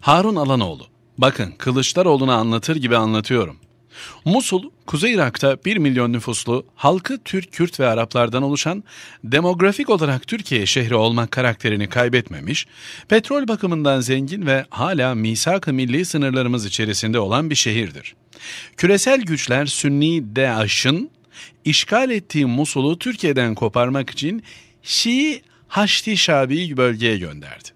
Harun Alanoğlu. Bakın Kılıçdaroğlu'na anlatır gibi anlatıyorum. Musul, Kuzey Irak'ta 1 milyon nüfuslu, halkı Türk, Kürt ve Araplardan oluşan, demografik olarak Türkiye şehri olmak karakterini kaybetmemiş, petrol bakımından zengin ve hala misak-ı milli sınırlarımız içerisinde olan bir şehirdir. Küresel güçler Sünni DAEŞ'ın işgal ettiği Musul'u Türkiye'den koparmak için Şii Haçlı Şabi bölgeye gönderdi.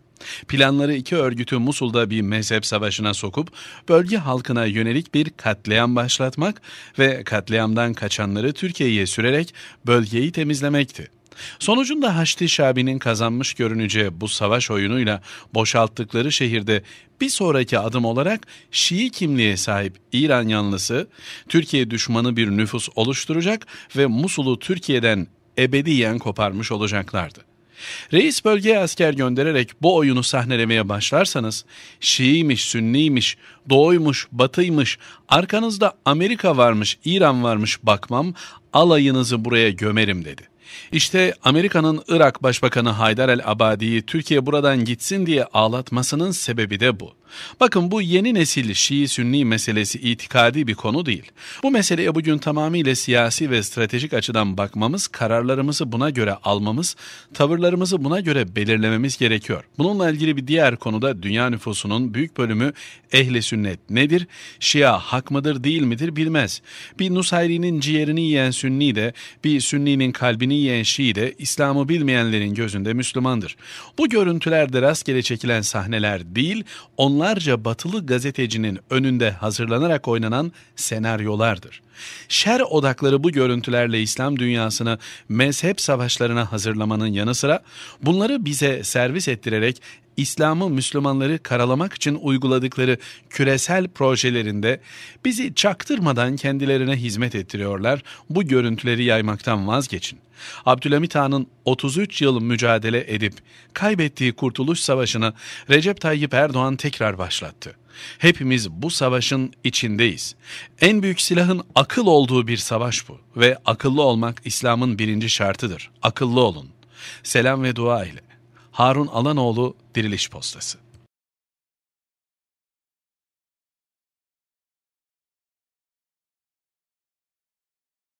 Planları iki örgütü Musul'da bir mezhep savaşına sokup bölge halkına yönelik bir katliam başlatmak ve katliamdan kaçanları Türkiye'ye sürerek bölgeyi temizlemekti. Sonucunda Haçlı Şabi'nin kazanmış görüneceği bu savaş oyunuyla boşalttıkları şehirde bir sonraki adım olarak Şii kimliğe sahip İran yanlısı, Türkiye düşmanı bir nüfus oluşturacak ve Musul'u Türkiye'den ebediyen koparmış olacaklardı. Reis bölgeye asker göndererek bu oyunu sahnelemeye başlarsanız Şiiymiş, Sünniymiş, Doğuymuş, Batıymış, arkanızda Amerika varmış, İran varmış bakmam, alayınızı buraya gömerim dedi. İşte Amerika'nın Irak Başbakanı Haydar el-Abadi'yi Türkiye buradan gitsin diye ağlatmasının sebebi de bu. Bakın bu yeni nesil Şii-Sünni meselesi itikadi bir konu değil. Bu meseleye bugün tamamıyla siyasi ve stratejik açıdan bakmamız, kararlarımızı buna göre almamız, tavırlarımızı buna göre belirlememiz gerekiyor. Bununla ilgili bir diğer konuda dünya nüfusunun büyük bölümü ehli sünnet nedir, Şia hak mıdır değil midir bilmez. Bir Nusayri'nin ciğerini yiyen Sünni de, bir Sünni'nin kalbini yiyen Şii de İslam'ı bilmeyenlerin gözünde Müslümandır. Bu görüntülerde rastgele çekilen sahneler değil, onlar milyonlarca batılı gazetecinin önünde hazırlanarak oynanan senaryolardır. Şer odakları bu görüntülerle İslam dünyasını mezhep savaşlarına hazırlamanın yanı sıra bunları bize servis ettirerek İslam'ı Müslümanları karalamak için uyguladıkları küresel projelerinde bizi çaktırmadan kendilerine hizmet ettiriyorlar. Bu görüntüleri yaymaktan vazgeçin. Abdülhamit Han'ın 33 yıl mücadele edip kaybettiği Kurtuluş Savaşı'nı Recep Tayyip Erdoğan tekrar başlattı. Hepimiz bu savaşın içindeyiz. En büyük silahın akıl olduğu bir savaş bu ve akıllı olmak İslam'ın birinci şartıdır. Akıllı olun. Selam ve dua ile. Harun Alanoğlu Diriliş Postası